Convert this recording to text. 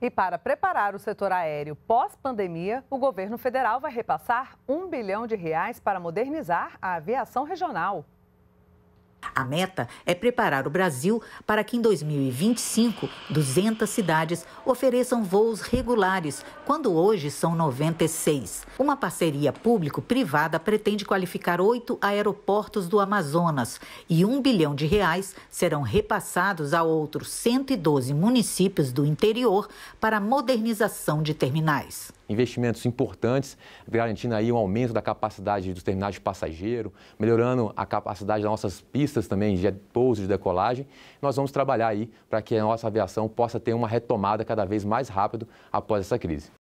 E para preparar o setor aéreo pós-pandemia, o governo federal vai repassar um bilhão de reais para modernizar a aviação regional. A meta é preparar o Brasil para que em 2025, 200 cidades ofereçam voos regulares, quando hoje são 96. Uma parceria público-privada pretende qualificar oito aeroportos do Amazonas e um bilhão de reais serão repassados a outros 112 municípios do interior para modernização de terminais investimentos importantes, garantindo aí um aumento da capacidade dos terminais de passageiro, melhorando a capacidade das nossas pistas também, de pouso, de decolagem. Nós vamos trabalhar aí para que a nossa aviação possa ter uma retomada cada vez mais rápido após essa crise.